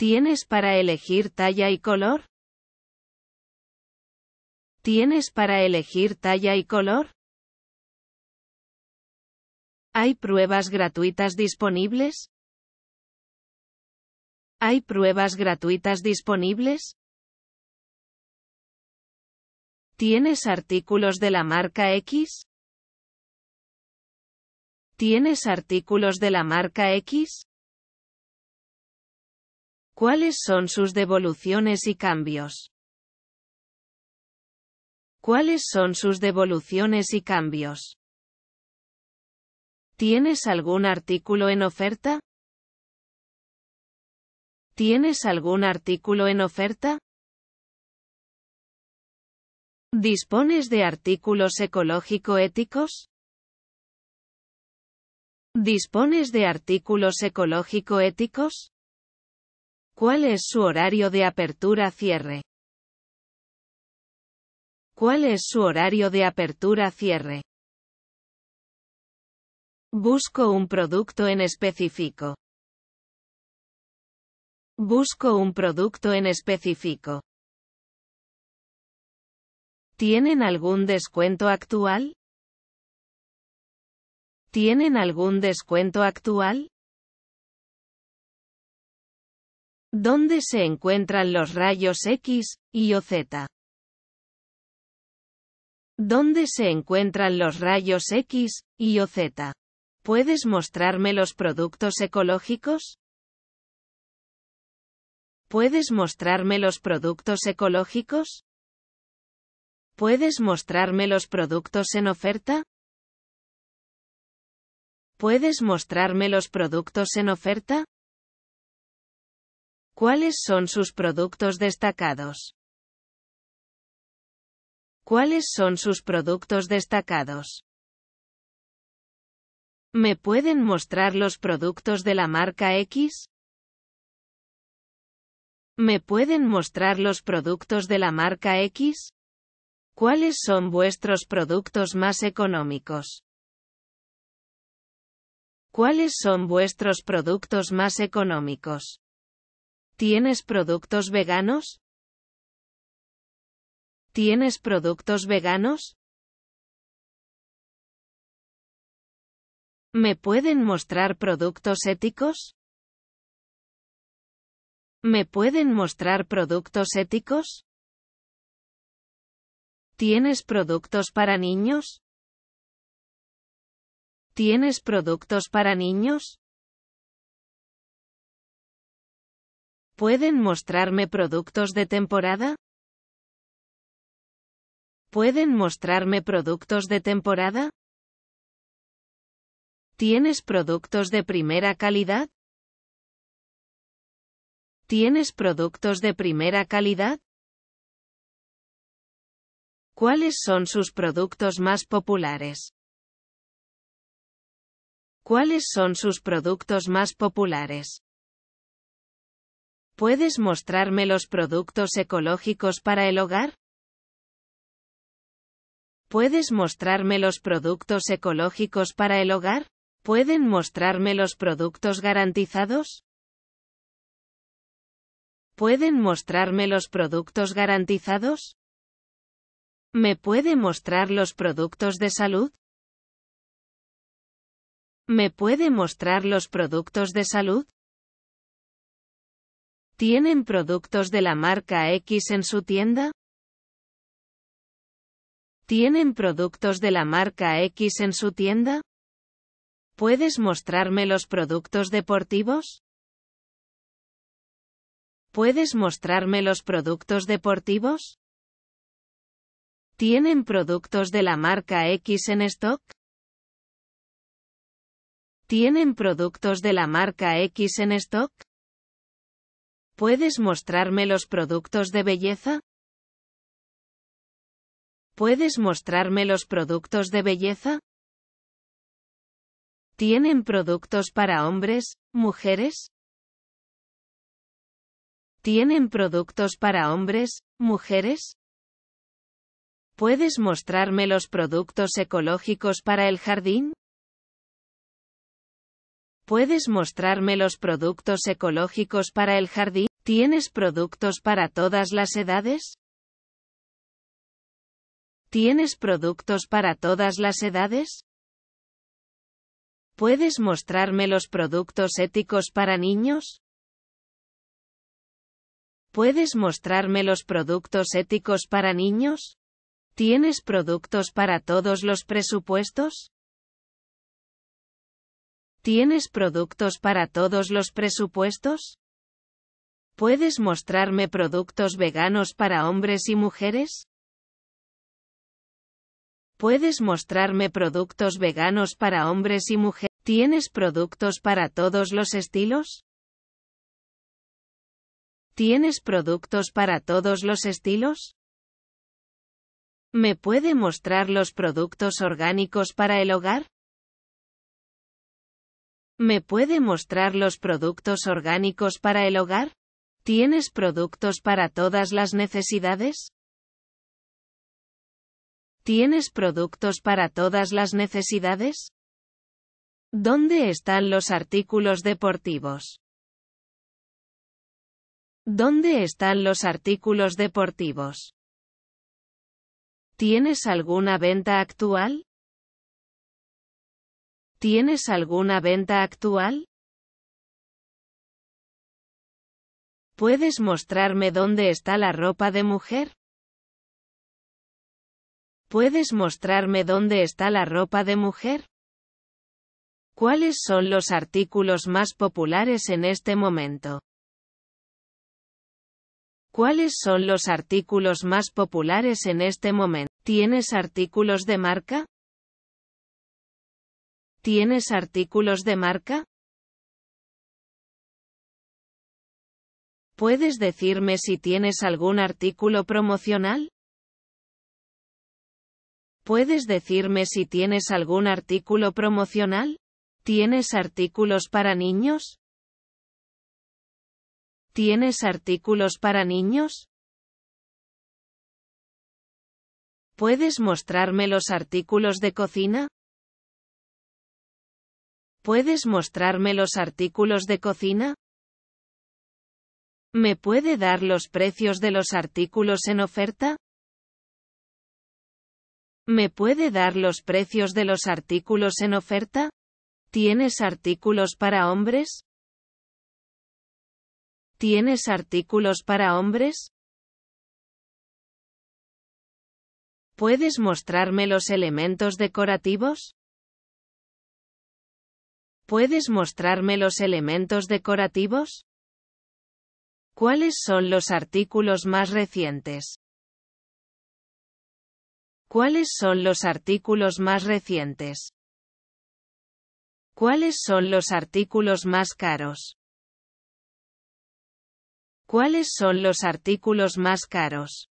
¿Tienes para elegir talla y color? ¿Tienes para elegir talla y color? ¿Hay pruebas gratuitas disponibles? ¿Hay pruebas gratuitas disponibles? ¿Tienes artículos de la marca X? ¿Tienes artículos de la marca X? ¿Cuáles son sus devoluciones y cambios? ¿Cuáles son sus devoluciones y cambios? ¿Tienes algún artículo en oferta? ¿Tienes algún artículo en oferta? ¿Dispones de artículos ecológico-éticos? ¿Dispones de artículos ecológico-éticos? ¿Cuál es su horario de apertura-cierre? ¿Cuál es su horario de apertura-cierre? Busco un producto en específico. Busco un producto en específico. ¿Tienen algún descuento actual? ¿Tienen algún descuento actual? ¿Dónde se encuentran los rayos X, Y o Z? ¿Dónde se encuentran los rayos X, Y o Z? ¿Puedes mostrarme los productos ecológicos? ¿Puedes mostrarme los productos ecológicos? ¿Puedes mostrarme los productos en oferta? ¿Puedes mostrarme los productos en oferta? ¿Cuáles son sus productos destacados? ¿Cuáles son sus productos destacados? ¿Me pueden mostrar los productos de la marca X? ¿Me pueden mostrar los productos de la marca X? ¿Cuáles son vuestros productos más económicos? ¿Cuáles son vuestros productos más económicos? ¿Tienes productos veganos? ¿Tienes productos veganos? ¿Me pueden mostrar productos éticos? ¿Me pueden mostrar productos éticos? ¿Tienes productos para niños? ¿Tienes productos para niños? ¿Pueden mostrarme productos de temporada? ¿Pueden mostrarme productos de temporada? ¿Tienes productos de primera calidad? ¿Tienes productos de primera calidad? ¿Cuáles son sus productos más populares? ¿Cuáles son sus productos más populares? ¿Puedes mostrarme los productos ecológicos para el hogar? ¿Puedes mostrarme los productos ecológicos para el hogar? ¿Pueden mostrarme los productos garantizados? ¿Pueden mostrarme los productos garantizados? ¿Me puede mostrar los productos de salud? ¿Me puede mostrar los productos de salud? ¿Tienen productos de la marca X en su tienda? ¿Tienen productos de la marca X en su tienda? ¿Puedes mostrarme los productos deportivos? ¿Puedes mostrarme los productos deportivos? ¿Tienen productos de la marca X en stock? ¿Tienen productos de la marca X en stock? ¿Puedes mostrarme los productos de belleza? ¿Puedes mostrarme los productos de belleza? ¿Tienen productos para hombres, mujeres? ¿Tienen productos para hombres, mujeres? ¿Puedes mostrarme los productos ecológicos para el jardín? ¿Puedes mostrarme los productos ecológicos para el jardín? ¿Tienes productos para todas las edades? ¿Tienes productos para todas las edades? ¿Puedes mostrarme los productos éticos para niños? ¿Puedes mostrarme los productos éticos para niños? ¿Tienes productos para todos los presupuestos? ¿Tienes productos para todos los presupuestos? ¿Puedes mostrarme productos veganos para hombres y mujeres? ¿Puedes mostrarme productos veganos para hombres y mujeres? ¿Tienes productos para todos los estilos? ¿Tienes productos para todos los estilos? ¿Me puede mostrar los productos orgánicos para el hogar? ¿Me puede mostrar los productos orgánicos para el hogar? ¿Tienes productos para todas las necesidades? ¿Tienes productos para todas las necesidades? ¿Dónde están los artículos deportivos? ¿Dónde están los artículos deportivos? ¿Tienes alguna venta actual? ¿Tienes alguna venta actual? ¿Puedes mostrarme dónde está la ropa de mujer? ¿Puedes mostrarme dónde está la ropa de mujer? ¿Cuáles son los artículos más populares en este momento? ¿Cuáles son los artículos más populares en este momento? ¿Tienes artículos de marca? ¿Tienes artículos de marca? ¿Puedes decirme si tienes algún artículo promocional? ¿Puedes decirme si tienes algún artículo promocional? ¿Tienes artículos para niños? ¿Tienes artículos para niños? ¿Puedes mostrarme los artículos de cocina? ¿Puedes mostrarme los artículos de cocina? ¿Me puede dar los precios de los artículos en oferta? ¿Me puede dar los precios de los artículos en oferta? ¿Tienes artículos para hombres? ¿Tienes artículos para hombres? ¿Puedes mostrarme los elementos decorativos? ¿Puedes mostrarme los elementos decorativos? ¿Cuáles son los artículos más recientes? ¿Cuáles son los artículos más recientes? ¿Cuáles son los artículos más caros? ¿Cuáles son los artículos más caros?